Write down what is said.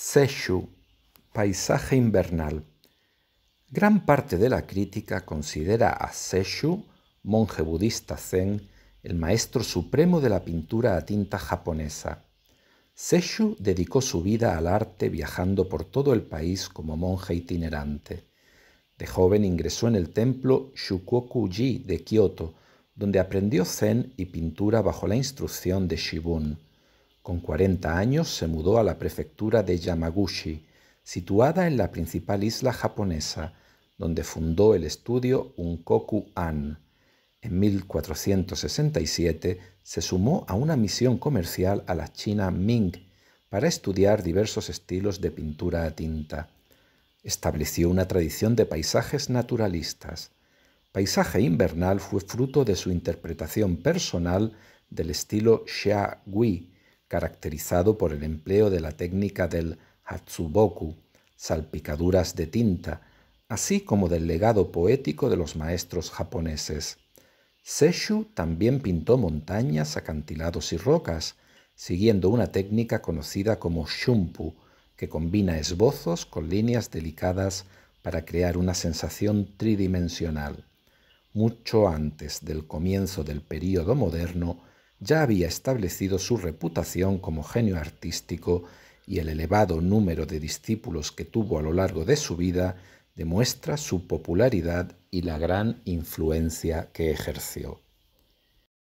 Seishu, Paisaje Invernal. Gran parte de la crítica considera a Seishu, monje budista zen, el maestro supremo de la pintura a tinta japonesa. Seishu dedicó su vida al arte viajando por todo el país como monje itinerante. De joven ingresó en el templo Shukoku-ji de Kioto, donde aprendió zen y pintura bajo la instrucción de Shibun. Con 40 años se mudó a la prefectura de Yamaguchi, situada en la principal isla japonesa, donde fundó el estudio Unkoku-an. En 1467 se sumó a una misión comercial a la China Ming para estudiar diversos estilos de pintura a tinta. Estableció una tradición de paisajes naturalistas. Paisaje invernal fue fruto de su interpretación personal del estilo Xia Gui, caracterizado por el empleo de la técnica del Hatsuboku, salpicaduras de tinta, así como del legado poético de los maestros japoneses. Sesshu también pintó montañas, acantilados y rocas, siguiendo una técnica conocida como shumpu, que combina esbozos con líneas delicadas para crear una sensación tridimensional. Mucho antes del comienzo del período moderno, ya había establecido su reputación como genio artístico y el elevado número de discípulos que tuvo a lo largo de su vida demuestra su popularidad y la gran influencia que ejerció.